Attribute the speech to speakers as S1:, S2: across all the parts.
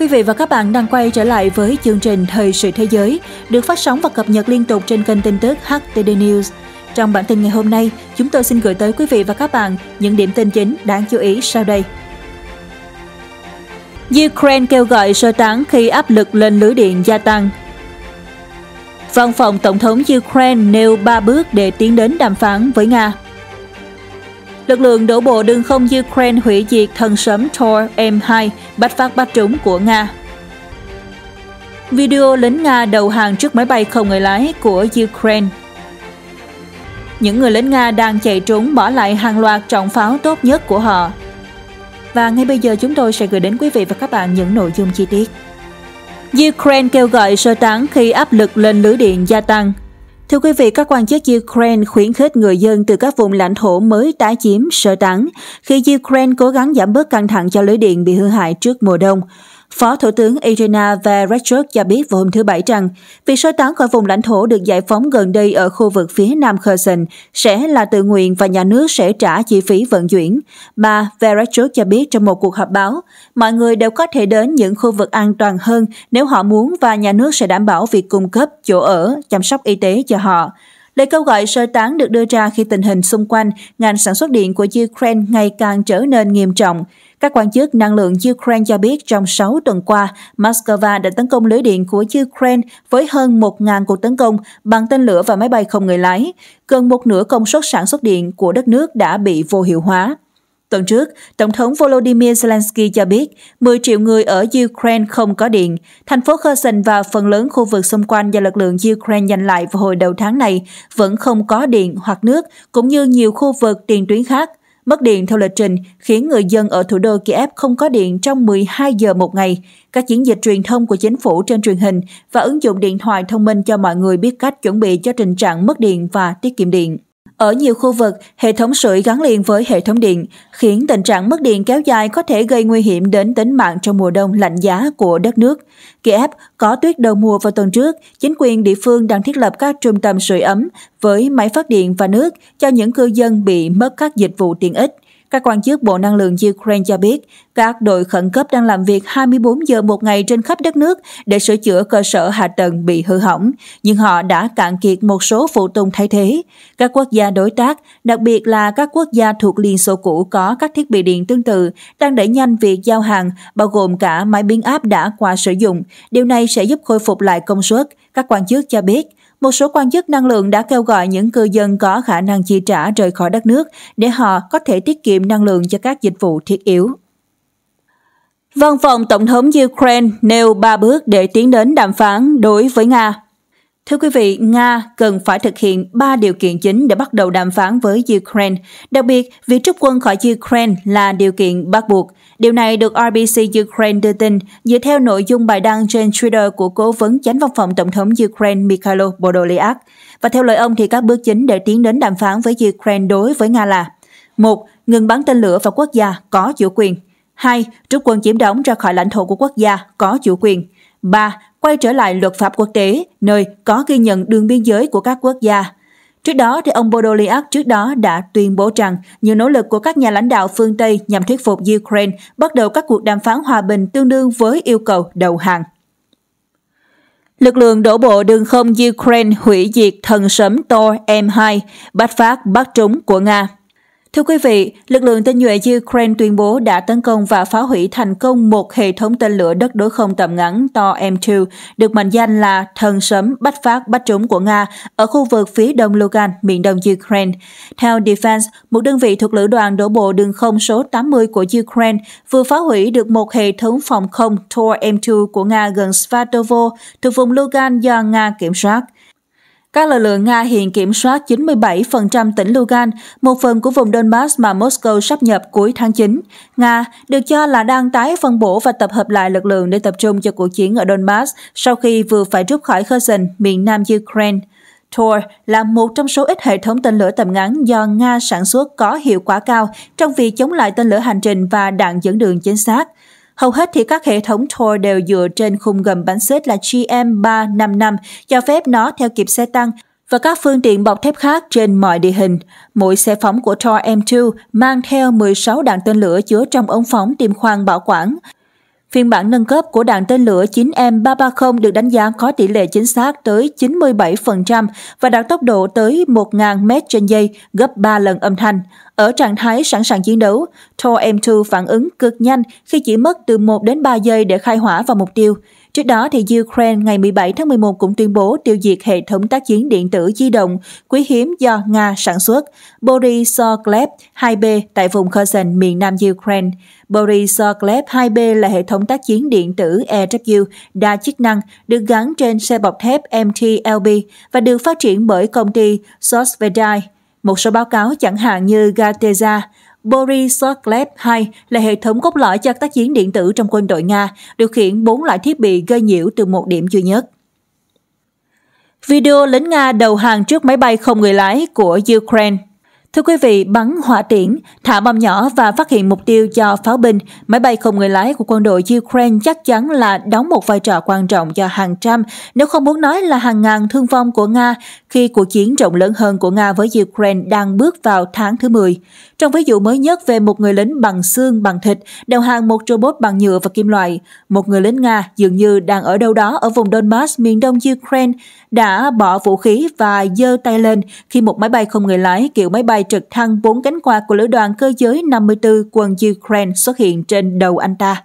S1: Quý vị và các bạn đang quay trở lại với chương trình Thời sự thế giới được phát sóng và cập nhật liên tục trên kênh tin tức HTD News. Trong bản tin ngày hôm nay, chúng tôi xin gửi tới quý vị và các bạn những điểm tin chính đáng chú ý sau đây. Ukraine kêu gọi sơ tán khi áp lực lên lưới điện gia tăng. Văn phòng Tổng thống Ukraine nêu 3 bước để tiến đến đàm phán với Nga lực lượng đổ bộ đường không Ukraine hủy diệt thần sấm Tor M2 bắt phát bắt trúng của Nga. Video lính Nga đầu hàng trước máy bay không người lái của Ukraine những người lính Nga đang chạy trốn bỏ lại hàng loạt trọng pháo tốt nhất của họ. Và ngay bây giờ chúng tôi sẽ gửi đến quý vị và các bạn những nội dung chi tiết. Ukraine kêu gọi sơ tán khi áp lực lên lưới điện gia tăng, Thưa quý vị, các quan chức Ukraine khuyến khích người dân từ các vùng lãnh thổ mới tái chiếm sơ tán khi Ukraine cố gắng giảm bớt căng thẳng cho lưới điện bị hư hại trước mùa đông. Phó Thủ tướng Irina Vereshchuk cho biết vào hôm thứ Bảy rằng việc sơ tán khỏi vùng lãnh thổ được giải phóng gần đây ở khu vực phía Nam Kherson sẽ là tự nguyện và nhà nước sẽ trả chi phí vận chuyển. Bà Vereshchuk cho biết trong một cuộc họp báo, mọi người đều có thể đến những khu vực an toàn hơn nếu họ muốn và nhà nước sẽ đảm bảo việc cung cấp chỗ ở, chăm sóc y tế cho họ. Lời kêu gọi sơ tán được đưa ra khi tình hình xung quanh ngành sản xuất điện của Ukraine ngày càng trở nên nghiêm trọng. Các quan chức năng lượng Ukraine cho biết trong 6 tuần qua, Moscow đã tấn công lưới điện của Ukraine với hơn 1.000 cuộc tấn công bằng tên lửa và máy bay không người lái. Gần một nửa công suất sản xuất điện của đất nước đã bị vô hiệu hóa. Tuần trước, Tổng thống Volodymyr Zelensky cho biết 10 triệu người ở Ukraine không có điện. Thành phố Kherson và phần lớn khu vực xung quanh do lực lượng Ukraine giành lại vào hồi đầu tháng này vẫn không có điện hoặc nước, cũng như nhiều khu vực tiền tuyến khác. Mất điện theo lịch trình khiến người dân ở thủ đô Kiev không có điện trong 12 giờ một ngày. Các chiến dịch truyền thông của chính phủ trên truyền hình và ứng dụng điện thoại thông minh cho mọi người biết cách chuẩn bị cho tình trạng mất điện và tiết kiệm điện. Ở nhiều khu vực, hệ thống sưởi gắn liền với hệ thống điện, khiến tình trạng mất điện kéo dài có thể gây nguy hiểm đến tính mạng trong mùa đông lạnh giá của đất nước. Kiev có tuyết đầu mùa vào tuần trước, chính quyền địa phương đang thiết lập các trung tâm sưởi ấm với máy phát điện và nước cho những cư dân bị mất các dịch vụ tiện ích. Các quan chức Bộ Năng lượng Ukraine cho biết, các đội khẩn cấp đang làm việc 24 giờ một ngày trên khắp đất nước để sửa chữa cơ sở hạ tầng bị hư hỏng, nhưng họ đã cạn kiệt một số phụ tùng thay thế. Các quốc gia đối tác, đặc biệt là các quốc gia thuộc Liên Xô cũ có các thiết bị điện tương tự, đang đẩy nhanh việc giao hàng, bao gồm cả máy biến áp đã qua sử dụng. Điều này sẽ giúp khôi phục lại công suất, các quan chức cho biết một số quan chức năng lượng đã kêu gọi những cư dân có khả năng chi trả rời khỏi đất nước để họ có thể tiết kiệm năng lượng cho các dịch vụ thiết yếu. Văn phòng Tổng thống Ukraine nêu ba bước để tiến đến đàm phán đối với Nga. Thưa quý vị, Nga cần phải thực hiện ba điều kiện chính để bắt đầu đàm phán với Ukraine. Đặc biệt, việc rút quân khỏi Ukraine là điều kiện bắt buộc. Điều này được RBC Ukraine đưa tin dựa theo nội dung bài đăng trên Twitter của cố vấn chánh văn phòng Tổng thống Ukraine Mikhailo Podolyak. Và theo lời ông thì các bước chính để tiến đến đàm phán với Ukraine đối với Nga là một Ngừng bắn tên lửa vào quốc gia có chủ quyền. 2. Rút quân chiếm đóng ra khỏi lãnh thổ của quốc gia có chủ quyền. 3. Quay trở lại luật pháp quốc tế, nơi có ghi nhận đường biên giới của các quốc gia Trước đó, thì ông Podolyak trước đó đã tuyên bố rằng những nỗ lực của các nhà lãnh đạo phương Tây nhằm thuyết phục Ukraine bắt đầu các cuộc đàm phán hòa bình tương đương với yêu cầu đầu hàng. Lực lượng đổ bộ đường không Ukraine hủy diệt thần sấm Tor M2, bách phát bác trúng của Nga. Thưa quý vị, lực lượng tên nhuệ Ukraine tuyên bố đã tấn công và phá hủy thành công một hệ thống tên lửa đất đối không tầm ngắn to M2, được mệnh danh là thần sấm bách phát bách trúng của Nga ở khu vực phía đông Lugan, miền đông Ukraine. Theo Defense, một đơn vị thuộc lữ đoàn đổ bộ đường không số 80 của Ukraine vừa phá hủy được một hệ thống phòng không Tor M2 của Nga gần Svatovo thuộc vùng Lugan do Nga kiểm soát. Các lực lượng Nga hiện kiểm soát 97% tỉnh Lugan, một phần của vùng Donbass mà Moscow sắp nhập cuối tháng 9. Nga được cho là đang tái phân bổ và tập hợp lại lực lượng để tập trung cho cuộc chiến ở Donbass sau khi vừa phải rút khỏi Kherson, miền nam Ukraine. Tor là một trong số ít hệ thống tên lửa tầm ngắn do Nga sản xuất có hiệu quả cao trong việc chống lại tên lửa hành trình và đạn dẫn đường chính xác. Hầu hết thì các hệ thống tour đều dựa trên khung gầm bánh xếp là GM355, cho phép nó theo kịp xe tăng và các phương tiện bọc thép khác trên mọi địa hình. Mỗi xe phóng của Tor M2 mang theo 16 đạn tên lửa chứa trong ống phóng tiêm khoang bảo quản, Phiên bản nâng cấp của đạn tên lửa 9M330 được đánh giá có tỷ lệ chính xác tới 97% và đạt tốc độ tới 1.000 m trên giây, gấp 3 lần âm thanh. Ở trạng thái sẵn sàng chiến đấu, Tor M2 phản ứng cực nhanh khi chỉ mất từ 1 đến 3 giây để khai hỏa vào mục tiêu. Trước đó, thì Ukraine ngày 17 tháng 11 cũng tuyên bố tiêu diệt hệ thống tác chiến điện tử di động quý hiếm do Nga sản xuất, Borisov 2B tại vùng Kherson, miền nam Ukraine. Borisoglev 2B là hệ thống tác chiến điện tử EW đa chức năng được gắn trên xe bọc thép MTLB và được phát triển bởi công ty Sosvedai. Một số báo cáo chẳng hạn như Gateza, Borisoglev 2 là hệ thống cốt lõi cho tác chiến điện tử trong quân đội Nga, điều khiển 4 loại thiết bị gây nhiễu từ một điểm duy nhất. Video lính Nga đầu hàng trước máy bay không người lái của Ukraine Thưa quý vị, bắn hỏa tiễn, thả bom nhỏ và phát hiện mục tiêu cho pháo binh, máy bay không người lái của quân đội Ukraine chắc chắn là đóng một vai trò quan trọng cho hàng trăm, nếu không muốn nói là hàng ngàn thương vong của Nga khi cuộc chiến rộng lớn hơn của Nga với Ukraine đang bước vào tháng thứ 10. Trong ví dụ mới nhất về một người lính bằng xương, bằng thịt, đầu hàng một robot bằng nhựa và kim loại, một người lính Nga dường như đang ở đâu đó ở vùng Donbass miền đông Ukraine đã bỏ vũ khí và giơ tay lên khi một máy bay không người lái kiểu máy bay trực thăng bốn cánh quạt của lữ đoàn cơ giới 54 quân Ukraine xuất hiện trên đầu anh ta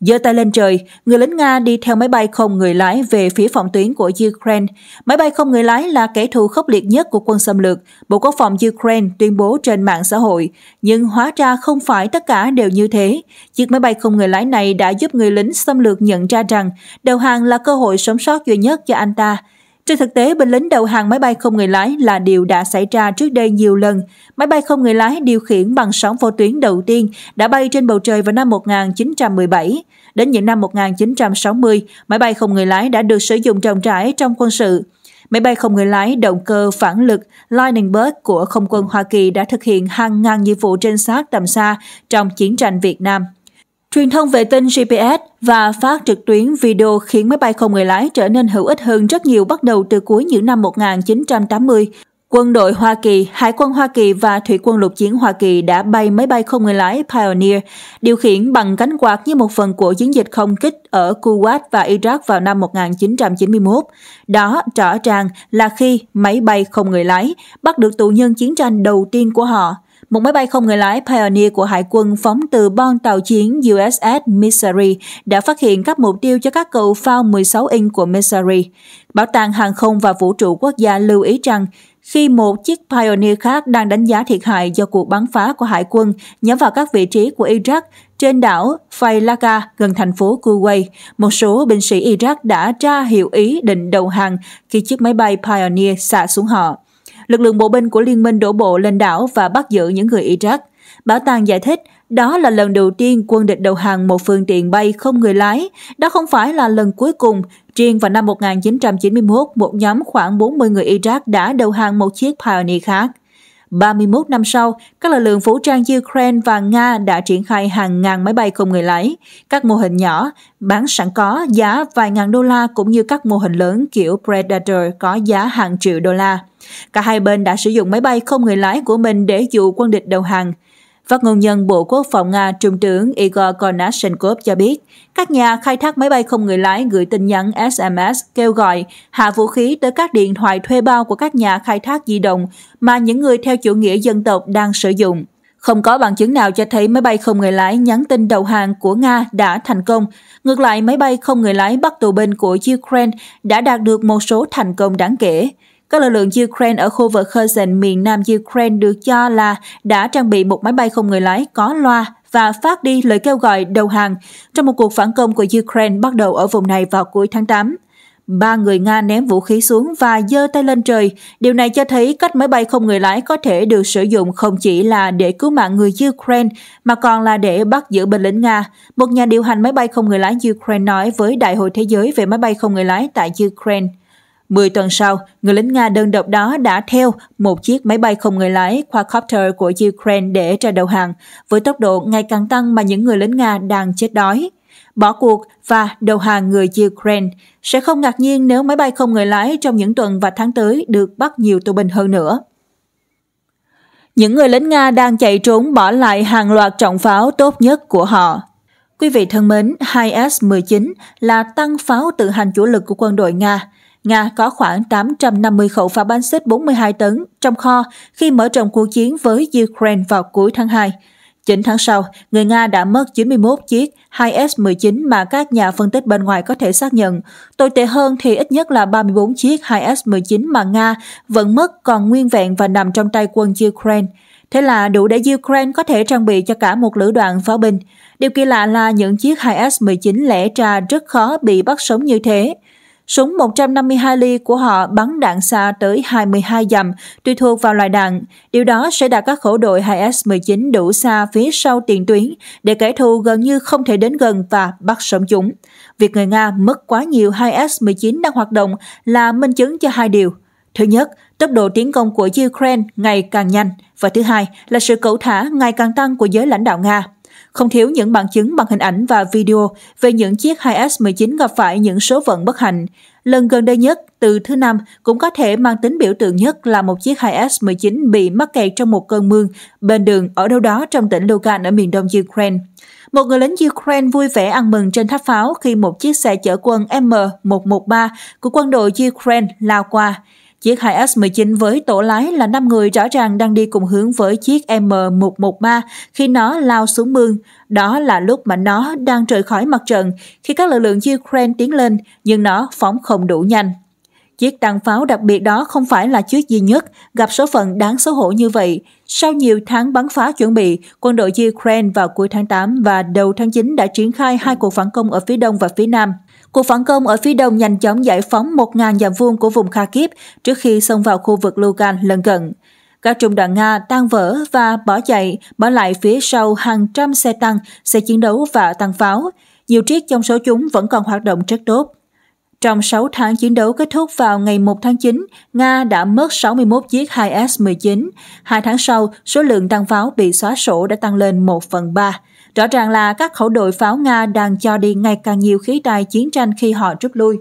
S1: giơ tay lên trời, người lính Nga đi theo máy bay không người lái về phía phòng tuyến của Ukraine. Máy bay không người lái là kẻ thù khốc liệt nhất của quân xâm lược, Bộ Quốc phòng Ukraine tuyên bố trên mạng xã hội. Nhưng hóa ra không phải tất cả đều như thế. Chiếc máy bay không người lái này đã giúp người lính xâm lược nhận ra rằng đầu hàng là cơ hội sống sót duy nhất cho anh ta. Trên thực tế, binh lính đầu hàng máy bay không người lái là điều đã xảy ra trước đây nhiều lần. Máy bay không người lái điều khiển bằng sóng vô tuyến đầu tiên đã bay trên bầu trời vào năm 1917. Đến những năm 1960, máy bay không người lái đã được sử dụng rộng rãi trong quân sự. Máy bay không người lái động cơ phản lực Lightning Bird của Không quân Hoa Kỳ đã thực hiện hàng ngàn nhiệm vụ trên sát tầm xa trong chiến tranh Việt Nam. Truyền thông vệ tinh GPS và phát trực tuyến video khiến máy bay không người lái trở nên hữu ích hơn rất nhiều bắt đầu từ cuối những năm 1980. Quân đội Hoa Kỳ, Hải quân Hoa Kỳ và Thủy quân lục chiến Hoa Kỳ đã bay máy bay không người lái Pioneer, điều khiển bằng cánh quạt như một phần của chiến dịch không kích ở Kuwait và Iraq vào năm 1991. Đó rõ ràng là khi máy bay không người lái bắt được tù nhân chiến tranh đầu tiên của họ – một máy bay không người lái Pioneer của Hải quân phóng từ bon tàu chiến USS Missouri đã phát hiện các mục tiêu cho các cựu phao 16 inch của Missouri. Bảo tàng Hàng không và Vũ trụ Quốc gia lưu ý rằng khi một chiếc Pioneer khác đang đánh giá thiệt hại do cuộc bắn phá của hải quân nhắm vào các vị trí của Iraq trên đảo Failaka gần thành phố Kuwait, một số binh sĩ Iraq đã ra hiệu ý định đầu hàng khi chiếc máy bay Pioneer xạ xuống họ lực lượng bộ binh của liên minh đổ bộ lên đảo và bắt giữ những người Iraq. Bảo tàng giải thích đó là lần đầu tiên quân địch đầu hàng một phương tiện bay không người lái. Đó không phải là lần cuối cùng. Riêng vào năm 1991, một nhóm khoảng 40 người Iraq đã đầu hàng một chiếc Pioneer khác. 31 năm sau, các lực lượng vũ trang Ukraine và Nga đã triển khai hàng ngàn máy bay không người lái, các mô hình nhỏ, bán sẵn có giá vài ngàn đô la cũng như các mô hình lớn kiểu Predator có giá hàng triệu đô la. Cả hai bên đã sử dụng máy bay không người lái của mình để dụ quân địch đầu hàng. Phát ngôn nhân Bộ Quốc phòng Nga Trung tướng Igor Konashenkov cho biết, các nhà khai thác máy bay không người lái gửi tin nhắn SMS kêu gọi hạ vũ khí tới các điện thoại thuê bao của các nhà khai thác di động mà những người theo chủ nghĩa dân tộc đang sử dụng. Không có bằng chứng nào cho thấy máy bay không người lái nhắn tin đầu hàng của Nga đã thành công. Ngược lại, máy bay không người lái bắt tù binh của Ukraine đã đạt được một số thành công đáng kể. Các lực lượng Ukraine ở khu vực Kherson miền nam Ukraine được cho là đã trang bị một máy bay không người lái có loa và phát đi lời kêu gọi đầu hàng trong một cuộc phản công của Ukraine bắt đầu ở vùng này vào cuối tháng 8. Ba người Nga ném vũ khí xuống và giơ tay lên trời. Điều này cho thấy cách máy bay không người lái có thể được sử dụng không chỉ là để cứu mạng người Ukraine, mà còn là để bắt giữ binh lính Nga. Một nhà điều hành máy bay không người lái Ukraine nói với Đại hội Thế giới về máy bay không người lái tại Ukraine mười tuần sau, người lính Nga đơn độc đó đã theo một chiếc máy bay không người lái quadcopter của Ukraine để ra đầu hàng, với tốc độ ngày càng tăng mà những người lính Nga đang chết đói. Bỏ cuộc và đầu hàng người Ukraine sẽ không ngạc nhiên nếu máy bay không người lái trong những tuần và tháng tới được bắt nhiều tù binh hơn nữa. Những người lính Nga đang chạy trốn bỏ lại hàng loạt trọng pháo tốt nhất của họ. Quý vị thân mến, 2S-19 là tăng pháo tự hành chủ lực của quân đội Nga. Nga có khoảng 850 khẩu pháo bánh xích 42 tấn trong kho khi mở rộng cuộc chiến với Ukraine vào cuối tháng 2. 9 tháng sau, người Nga đã mất 91 chiếc 2S-19 mà các nhà phân tích bên ngoài có thể xác nhận. Tồi tệ hơn thì ít nhất là 34 chiếc 2S-19 mà Nga vẫn mất còn nguyên vẹn và nằm trong tay quân Ukraine. Thế là đủ để Ukraine có thể trang bị cho cả một lữ đoàn pháo binh. Điều kỳ lạ là những chiếc 2S-19 lẽ ra rất khó bị bắt sống như thế. Súng 152 ly của họ bắn đạn xa tới 22 dặm, tùy thuộc vào loại đạn. Điều đó sẽ đặt các khẩu đội 2S-19 đủ xa phía sau tiền tuyến để kẻ thù gần như không thể đến gần và bắt sống chúng. Việc người Nga mất quá nhiều 2S-19 đang hoạt động là minh chứng cho hai điều. Thứ nhất, tốc độ tiến công của Ukraine ngày càng nhanh và thứ hai là sự cẩu thả ngày càng tăng của giới lãnh đạo Nga. Không thiếu những bằng chứng bằng hình ảnh và video về những chiếc 2S19 gặp phải những số phận bất hạnh. Lần gần đây nhất, từ thứ năm, cũng có thể mang tính biểu tượng nhất là một chiếc 2S19 bị mắc kẹt trong một cơn mương bên đường ở đâu đó trong tỉnh Lugan ở miền đông Ukraine. Một người lính Ukraine vui vẻ ăn mừng trên tháp pháo khi một chiếc xe chở quân M113 của quân đội Ukraine lao qua. Chiếc 2S19 với tổ lái là 5 người rõ ràng đang đi cùng hướng với chiếc M113 khi nó lao xuống mương. Đó là lúc mà nó đang rời khỏi mặt trận khi các lực lượng Ukraine tiến lên nhưng nó phóng không đủ nhanh. Chiếc đạn pháo đặc biệt đó không phải là chiếc duy nhất gặp số phận đáng xấu hổ như vậy. Sau nhiều tháng bắn phá chuẩn bị, quân đội Ukraine vào cuối tháng 8 và đầu tháng 9 đã triển khai hai cuộc phản công ở phía đông và phía nam – Cuộc phản công ở phía đông nhanh chóng giải phóng 1.000 dặm vuông của vùng Kharkiv trước khi xông vào khu vực Lugan lân cận. Các trung đoàn Nga tan vỡ và bỏ chạy, bỏ lại phía sau hàng trăm xe tăng, xe chiến đấu và tăng pháo. Nhiều chiếc trong số chúng vẫn còn hoạt động rất tốt. Trong 6 tháng chiến đấu kết thúc vào ngày 1 tháng 9, Nga đã mất 61 chiếc 2S-19. Hai tháng sau, số lượng tăng pháo bị xóa sổ đã tăng lên 1 phần 3. Rõ ràng là các khẩu đội pháo Nga đang cho đi ngày càng nhiều khí tài chiến tranh khi họ rút lui.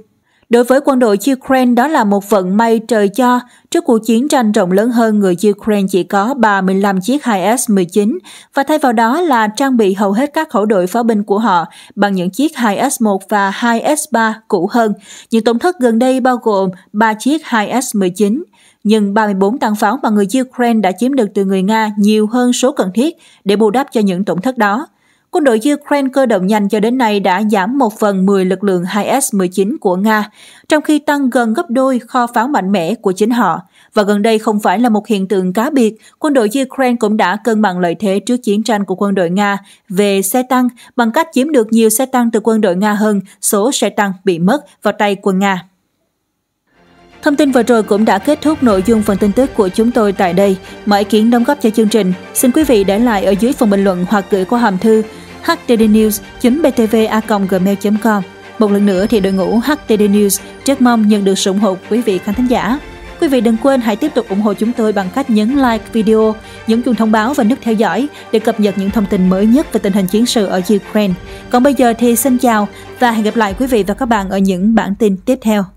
S1: Đối với quân đội Ukraine đó là một vận may trời cho, trước cuộc chiến tranh rộng lớn hơn người Ukraine chỉ có 35 chiếc 2S-19 và thay vào đó là trang bị hầu hết các khẩu đội pháo binh của họ bằng những chiếc 2S-1 và 2S-3 cũ hơn. Những tổn thất gần đây bao gồm 3 chiếc 2S-19 nhưng 34 tăng pháo mà người Ukraine đã chiếm được từ người Nga nhiều hơn số cần thiết để bù đắp cho những tổn thất đó. Quân đội Ukraine cơ động nhanh cho đến nay đã giảm một phần 10 lực lượng 2S-19 của Nga, trong khi tăng gần gấp đôi kho pháo mạnh mẽ của chính họ. Và gần đây không phải là một hiện tượng cá biệt, quân đội Ukraine cũng đã cân bằng lợi thế trước chiến tranh của quân đội Nga về xe tăng bằng cách chiếm được nhiều xe tăng từ quân đội Nga hơn số xe tăng bị mất vào tay quân Nga. Thông tin vừa rồi cũng đã kết thúc nội dung phần tin tức của chúng tôi tại đây. Mọi ý kiến đóng góp cho chương trình, xin quý vị để lại ở dưới phần bình luận hoặc gửi qua hòm thư hdnews.btva.gmail.com. Một lần nữa thì đội ngũ HDD News rất mong nhận được sự ủng hộ của quý vị khán thính giả. Quý vị đừng quên hãy tiếp tục ủng hộ chúng tôi bằng cách nhấn like video, nhấn chuông thông báo và nút theo dõi để cập nhật những thông tin mới nhất về tình hình chiến sự ở Ukraine. Còn bây giờ thì xin chào và hẹn gặp lại quý vị và các bạn ở những bản tin tiếp theo.